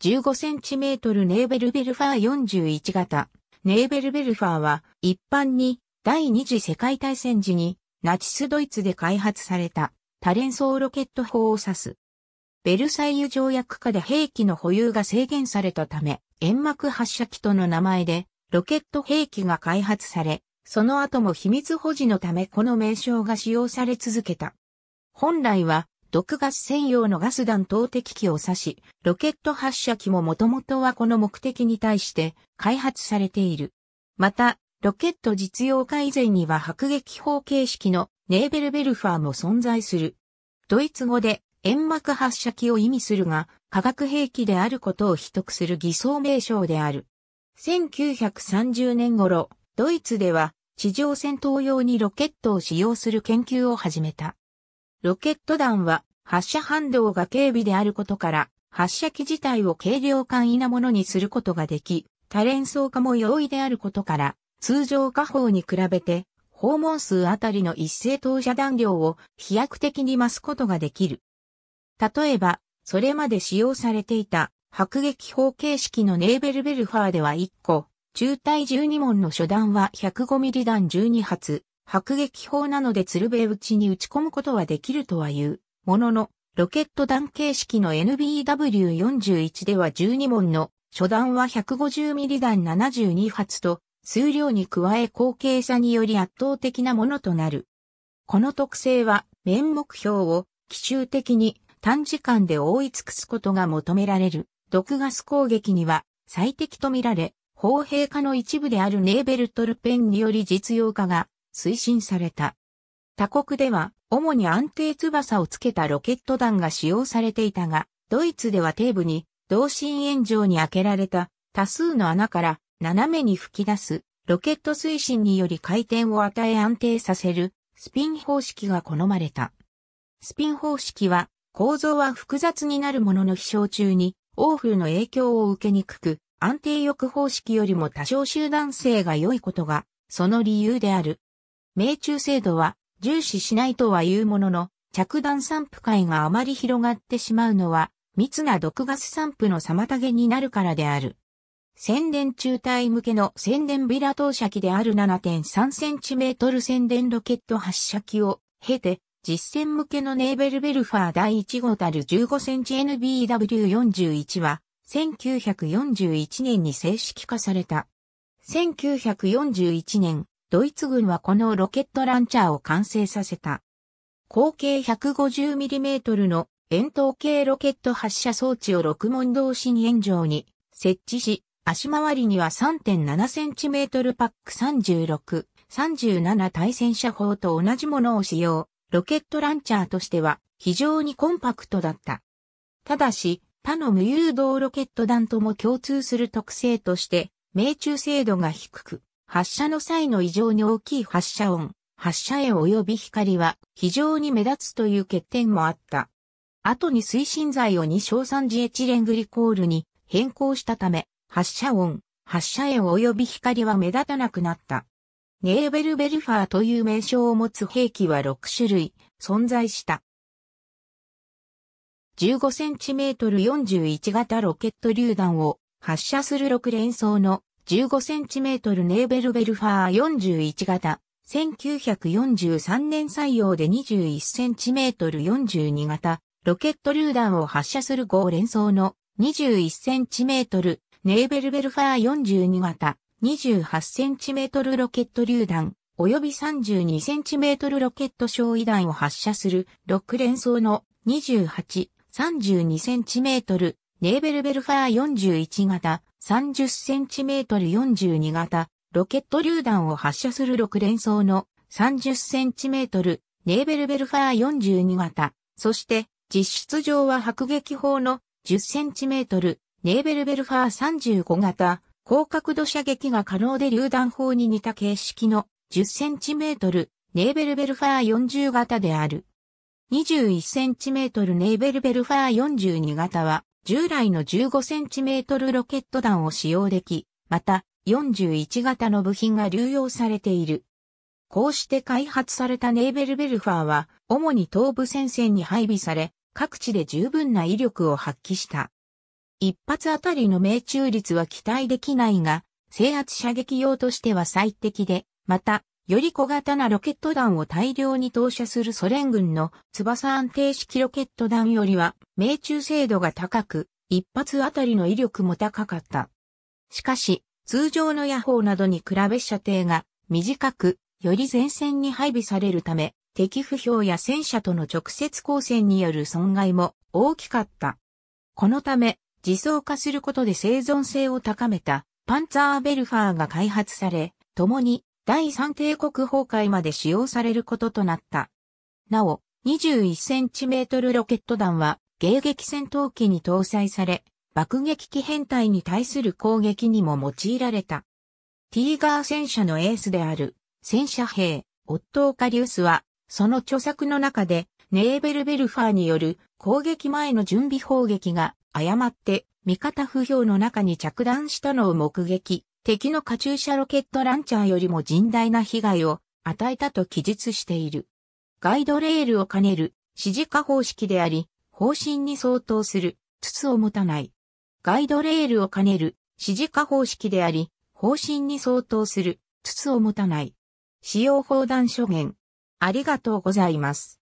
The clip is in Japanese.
15cm ネーベルベルファー41型。ネーベルベルファーは一般に第二次世界大戦時にナチスドイツで開発された多連装ロケット砲を指す。ベルサイユ条約下で兵器の保有が制限されたため、煙幕発射機との名前でロケット兵器が開発され、その後も秘密保持のためこの名称が使用され続けた。本来は毒ガス専用のガス弾投擲機を指し、ロケット発射機ももともとはこの目的に対して開発されている。また、ロケット実用化以前には迫撃砲形式のネーベルベルファーも存在する。ドイツ語で煙幕発射機を意味するが、化学兵器であることを秘匿する偽装名称である。1930年頃、ドイツでは地上戦闘用にロケットを使用する研究を始めた。ロケット弾は発射反動が軽微であることから、発射機自体を軽量簡易なものにすることができ、多連装化も容易であることから、通常火砲に比べて、訪問数あたりの一斉投射弾量を飛躍的に増すことができる。例えば、それまで使用されていた迫撃砲形式のネーベルベルファーでは1個、中隊12門の初弾は 105mm 弾12発、迫撃砲なので鶴瓶打ちに打ち込むことはできるとは言う。ものの、ロケット弾形式の NBW41 では12門の初弾は 150mm 弾72発と数量に加え後継者により圧倒的なものとなる。この特性は面目標を奇襲的に短時間で覆い尽くすことが求められる毒ガス攻撃には最適とみられ、砲兵化の一部であるネーベルトルペンにより実用化が推進された。他国では主に安定翼をつけたロケット弾が使用されていたが、ドイツでは底部に同心円状に開けられた多数の穴から斜めに吹き出すロケット推進により回転を与え安定させるスピン方式が好まれた。スピン方式は構造は複雑になるものの飛翔中に欧風の影響を受けにくく安定翼方式よりも多少集団性が良いことがその理由である。命中精度は重視しないとは言うものの、着弾散布会があまり広がってしまうのは、密な毒ガス散布の妨げになるからである。宣伝中隊向けの宣伝ビラ投射機である 7.3cm 宣伝ロケット発射機を経て、実戦向けのネーベルベルファー第1号たる 15cmNBW41 は、1941年に正式化された。1941年、ドイツ軍はこのロケットランチャーを完成させた。口径 150mm の円筒形ロケット発射装置を六門同心円状に設置し、足回りには 3.7cm パック36、37対戦車砲と同じものを使用。ロケットランチャーとしては非常にコンパクトだった。ただし、他の無誘導ロケット弾とも共通する特性として、命中精度が低く、発射の際の異常に大きい発射音、発射絵及び光は非常に目立つという欠点もあった。後に推進剤を2硝酸ジエチレングリコールに変更したため、発射音、発射絵及び光は目立たなくなった。ネーベルベルファーという名称を持つ兵器は6種類存在した。15センチメートル41型ロケット榴弾を発射する6連装の 15cm ネーベルベルファー41型、1943年採用で 21cm42 型、ロケット榴弾を発射する号連装の 21cm ネーベルベルファー42型、28cm ロケット榴弾、及び 32cm ロケット焼夷弾を発射する6連装の 28, 32cm ネーベルベルファー41型、30cm 42型ロケット榴弾を発射する6連装の 30cm ネーベルベルファー42型、そして実質上は迫撃砲の 10cm ネーベルベルファー35型、高角度射撃が可能で榴弾砲に似た形式の 10cm ネーベルベルファー40型である。21cm ネーベルベルファー42型は従来の 15cm ロケット弾を使用でき、また41型の部品が流用されている。こうして開発されたネーベルベルファーは、主に東部戦線に配備され、各地で十分な威力を発揮した。一発あたりの命中率は期待できないが、制圧射撃用としては最適で、また、より小型なロケット弾を大量に投射するソ連軍の翼安定式ロケット弾よりは命中精度が高く、一発あたりの威力も高かった。しかし、通常の野砲などに比べ射程が短く、より前線に配備されるため、敵不評や戦車との直接交戦による損害も大きかった。このため、自走化することで生存性を高めたパンツァーベルファーが開発され、共に第三帝国崩壊まで使用されることとなった。なお、21センチメートルロケット弾は迎撃戦闘機に搭載され、爆撃機編隊に対する攻撃にも用いられた。ティーガー戦車のエースである戦車兵、オットーカリウスは、その著作の中で、ネーベルベルファーによる攻撃前の準備砲撃が誤って味方不評の中に着弾したのを目撃、敵のカチューシャロケットランチャーよりも甚大な被害を与えたと記述している。ガイドレールを兼ねる指示化方式であり、方針に相当する筒を持たない。ガイドレールを兼ねる指示化方式であり、方針に相当する筒を持たない。使用法談諸言。ありがとうございます。